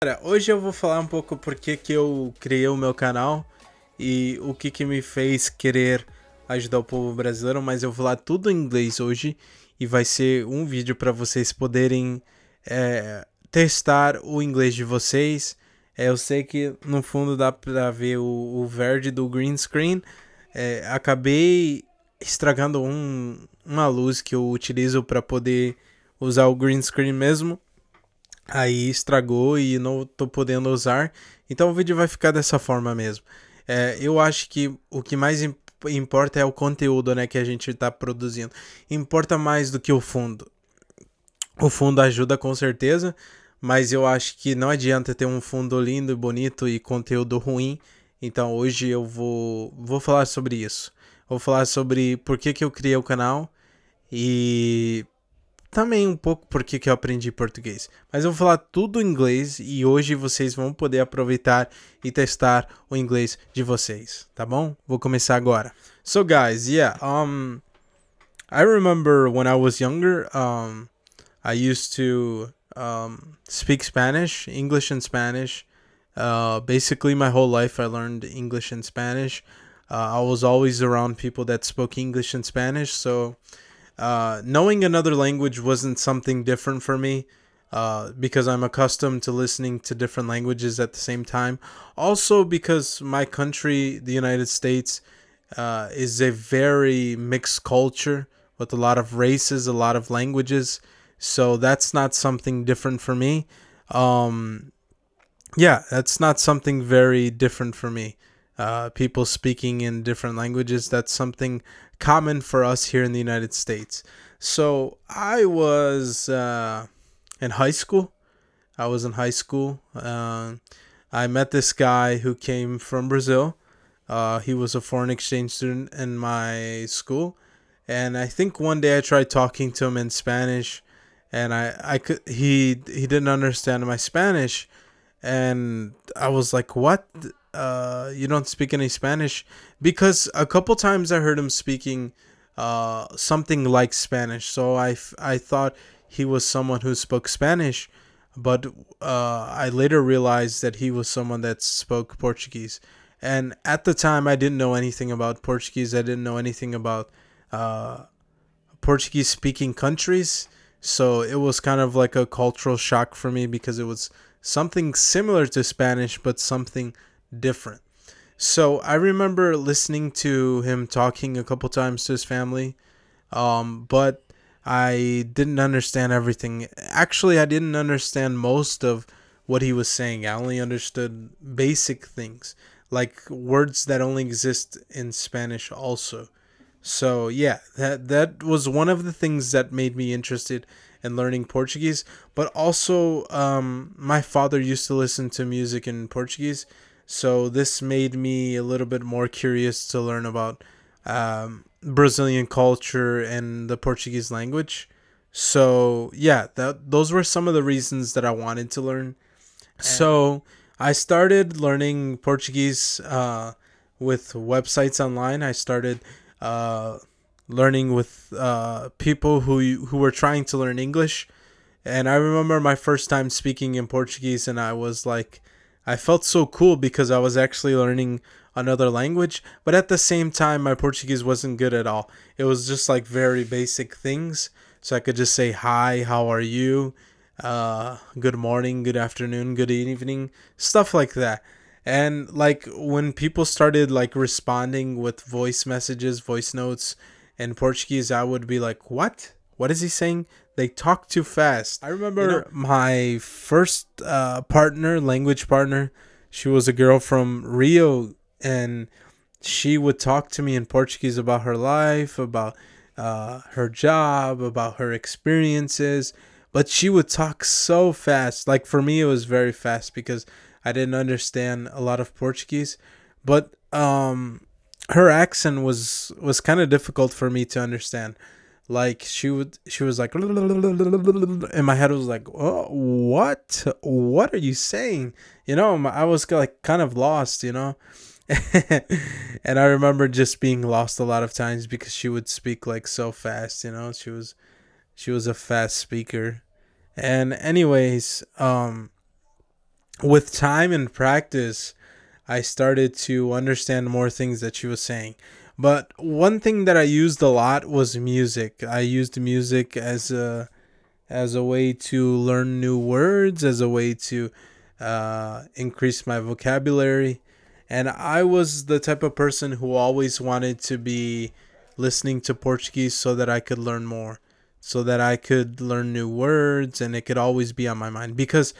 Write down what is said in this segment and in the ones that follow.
Cara, hoje eu vou falar um pouco porque que eu criei o meu canal e o que que me fez querer ajudar o povo brasileiro, mas eu vou falar tudo em inglês hoje e vai ser um vídeo para vocês poderem é, testar o inglês de vocês. É, eu sei que no fundo dá para ver o, o, verde do green screen. É, acabei estragando um, uma luz que eu utilizo para poder usar o green screen mesmo aí estragou e não tô podendo usar. Então o vídeo vai ficar dessa forma mesmo. É, eu acho que o que mais importa é o conteúdo né, que a gente está produzindo. Importa mais do que o fundo. O fundo ajuda com certeza, mas eu acho que não adianta ter um fundo lindo e bonito e conteúdo ruim. Então hoje eu vou, vou falar sobre isso. Vou falar sobre por que, que eu criei o canal e também um pouco porque que eu aprendi português. Mas eu vou falar tudo em inglês e hoje vocês vão poder aproveitar e testar o inglês de vocês, tá bom? Vou começar agora. So guys, yeah, um I remember when I was younger, um I used to um speak Spanish, English and Spanish. Uh basically my whole life I learned English and Spanish. Uh, I was always around people that spoke English and Spanish, so Uh, knowing another language wasn't something different for me uh, because I'm accustomed to listening to different languages at the same time. Also, because my country, the United States, uh, is a very mixed culture with a lot of races, a lot of languages. So that's not something different for me. Um, yeah, that's not something very different for me. Uh, people speaking in different languages, that's something common for us here in the United States. So I was uh, in high school. I was in high school. Uh, I met this guy who came from Brazil. Uh, he was a foreign exchange student in my school, and I think one day I tried talking to him in Spanish, and I I could he he didn't understand my Spanish, and I was like, what? Uh, you don't speak any Spanish because a couple times I heard him speaking uh, something like Spanish. So I, I thought he was someone who spoke Spanish, but uh, I later realized that he was someone that spoke Portuguese. And at the time, I didn't know anything about Portuguese. I didn't know anything about uh, Portuguese speaking countries. So it was kind of like a cultural shock for me because it was something similar to Spanish, but something different. So I remember listening to him talking a couple times to his family, um, but I didn't understand everything. Actually, I didn't understand most of what he was saying. I only understood basic things, like words that only exist in Spanish, also. So yeah, that that was one of the things that made me interested in learning Portuguese. But also, um, my father used to listen to music in Portuguese, so this made me a little bit more curious to learn about um, Brazilian culture and the Portuguese language. So yeah, that those were some of the reasons that I wanted to learn. so I started learning Portuguese uh, with websites online. I started uh, learning with uh, people who who were trying to learn English, and I remember my first time speaking in Portuguese, and I was like I felt so cool because I was actually learning another language, but at the same time, my Portuguese wasn't good at all. It was just like very basic things. So I could just say, Hi, how are you? Uh, good morning, good afternoon, good evening, stuff like that. And like when people started like responding with voice messages, voice notes in Portuguese, I would be like, What? What is he saying? They talk too fast. I remember you know, my first uh, partner, language partner, she was a girl from Rio, and she would talk to me in Portuguese about her life, about uh, her job, about her experiences. But she would talk so fast. Like for me, it was very fast because I didn't understand a lot of Portuguese. But um, her accent was was kind of difficult for me to understand like she would she was like and my head was like oh, what what are you saying you know i was like kind of lost you know and i remember just being lost a lot of times because she would speak like so fast you know she was she was a fast speaker and anyways um with time and practice i started to understand more things that she was saying but one thing that I used a lot was music. I used music as a as a way to learn new words, as a way to uh, increase my vocabulary. And I was the type of person who always wanted to be listening to Portuguese so that I could learn more, so that I could learn new words, and it could always be on my mind. Because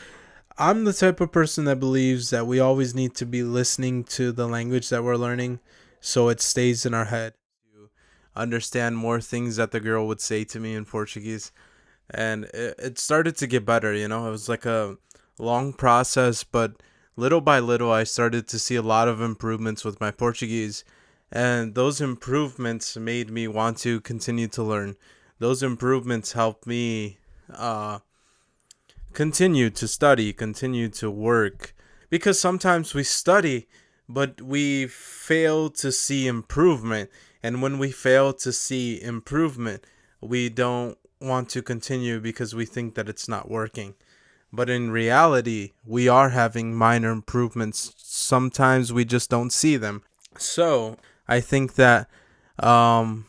I'm the type of person that believes that we always need to be listening to the language that we're learning so it stays in our head to understand more things that the girl would say to me in Portuguese. And it, it started to get better, you know, it was like a long process, but little by little, I started to see a lot of improvements with my Portuguese. And those improvements made me want to continue to learn. Those improvements helped me uh, continue to study, continue to work. Because sometimes we study but we fail to see improvement. And when we fail to see improvement, we don't want to continue because we think that it's not working. But in reality, we are having minor improvements. Sometimes we just don't see them. So I think that um,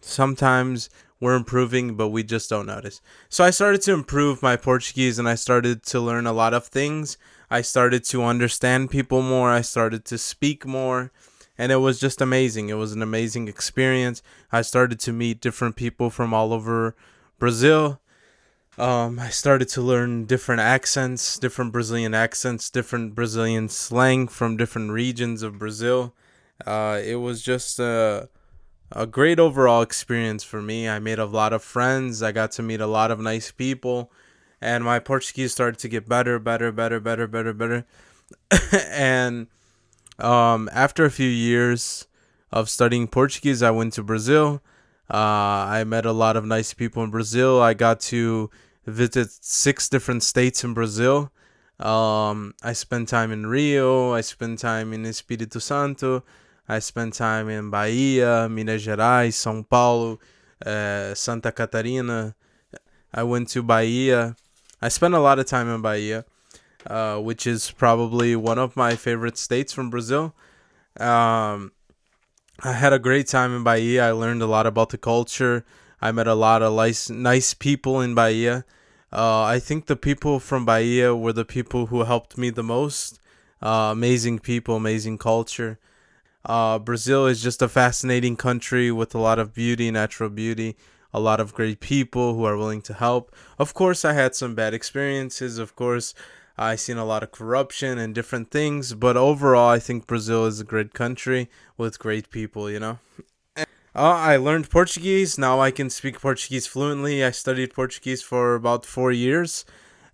sometimes we're improving, but we just don't notice. So I started to improve my Portuguese and I started to learn a lot of things I started to understand people more. I started to speak more. And it was just amazing. It was an amazing experience. I started to meet different people from all over Brazil. Um, I started to learn different accents, different Brazilian accents, different Brazilian slang from different regions of Brazil. Uh, it was just a, a great overall experience for me. I made a lot of friends. I got to meet a lot of nice people and my Portuguese started to get better, better, better, better, better, better. and um, after a few years of studying Portuguese, I went to Brazil. Uh, I met a lot of nice people in Brazil. I got to visit six different states in Brazil. Um, I spent time in Rio. I spent time in Espírito Santo. I spent time in Bahia, Minas Gerais, São Paulo, uh, Santa Catarina. I went to Bahia I spent a lot of time in Bahia, uh, which is probably one of my favorite states from Brazil. Um, I had a great time in Bahia. I learned a lot about the culture. I met a lot of nice, nice people in Bahia. Uh, I think the people from Bahia were the people who helped me the most. Uh, amazing people, amazing culture. Uh, Brazil is just a fascinating country with a lot of beauty, natural beauty a lot of great people who are willing to help. Of course, I had some bad experiences. Of course, I seen a lot of corruption and different things, but overall, I think Brazil is a great country with great people, you know. uh, I learned Portuguese. Now I can speak Portuguese fluently. I studied Portuguese for about four years.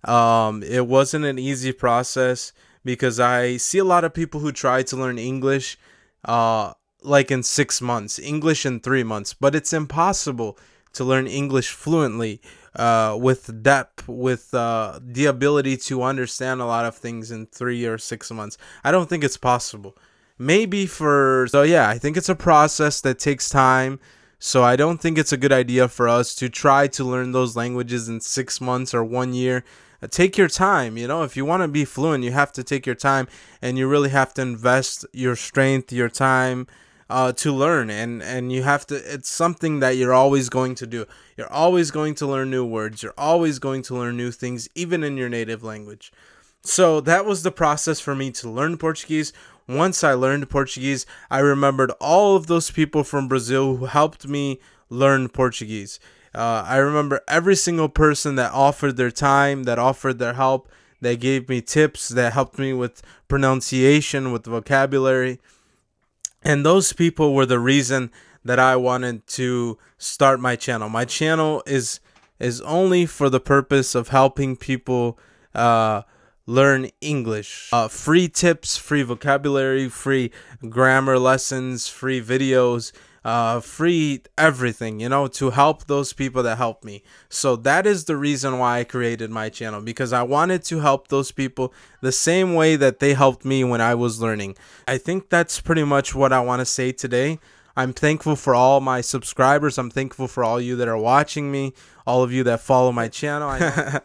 Um, it wasn't an easy process because I see a lot of people who try to learn English uh, like in six months, English in three months, but it's impossible to learn English fluently, uh, with depth, with uh, the ability to understand a lot of things in three or six months. I don't think it's possible. Maybe for so yeah, I think it's a process that takes time. So I don't think it's a good idea for us to try to learn those languages in six months or one year. Uh, take your time, you know. If you want to be fluent, you have to take your time, and you really have to invest your strength, your time, uh, to learn and and you have to it's something that you're always going to do you're always going to learn new words you're always going to learn new things even in your native language so that was the process for me to learn portuguese once i learned portuguese i remembered all of those people from brazil who helped me learn portuguese uh, i remember every single person that offered their time that offered their help that gave me tips that helped me with pronunciation with vocabulary and those people were the reason that I wanted to start my channel. My channel is is only for the purpose of helping people uh, learn English. Uh, free tips, free vocabulary, free grammar lessons, free videos, uh, free everything, you know, to help those people that helped me. So that is the reason why I created my channel because I wanted to help those people the same way that they helped me when I was learning. I think that's pretty much what I want to say today. I'm thankful for all my subscribers. I'm thankful for all you that are watching me, all of you that follow my channel.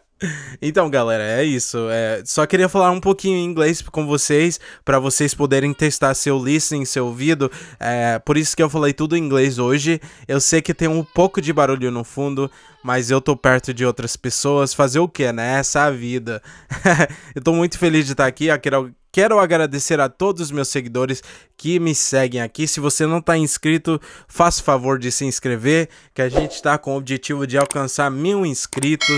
então, galera, é isso. É, só queria falar um pouquinho em inglês com vocês, para vocês poderem testar seu listening, seu ouvido. É, por isso que eu falei tudo em inglês hoje. Eu sei que tem um pouco de barulho no fundo, mas eu tô perto de outras pessoas. Fazer o que, né? Essa é a vida. eu tô muito feliz de estar aqui. Eu quero Quero agradecer a todos os meus seguidores que me seguem aqui. Se você não está inscrito, faça o favor de se inscrever, que a gente está com o objetivo de alcançar mil inscritos.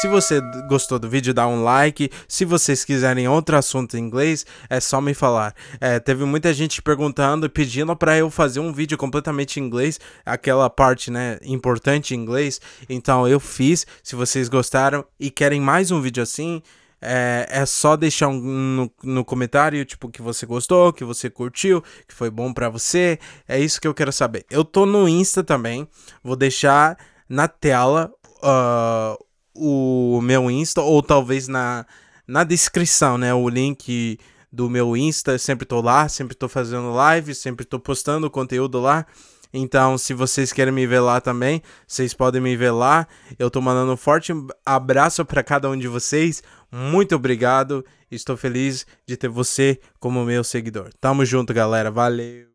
Se você gostou do vídeo, dá um like. Se vocês quiserem outro assunto em inglês, é só me falar. É, teve muita gente perguntando, pedindo para eu fazer um vídeo completamente em inglês, aquela parte né, importante em inglês. Então eu fiz. Se vocês gostaram e querem mais um vídeo assim, é, é só deixar um, no, no comentário, tipo, que você gostou, que você curtiu, que foi bom para você. É isso que eu quero saber. Eu tô no Insta também. Vou deixar na tela uh, o meu Insta, ou talvez na, na descrição, né? O link do meu Insta. Eu sempre tô lá, sempre tô fazendo live, sempre tô postando conteúdo lá. Então, se vocês querem me ver lá também, vocês podem me ver lá. Eu tô mandando um forte abraço para cada um de vocês. Muito obrigado. Estou feliz de ter você como meu seguidor. Tamo junto, galera. Valeu.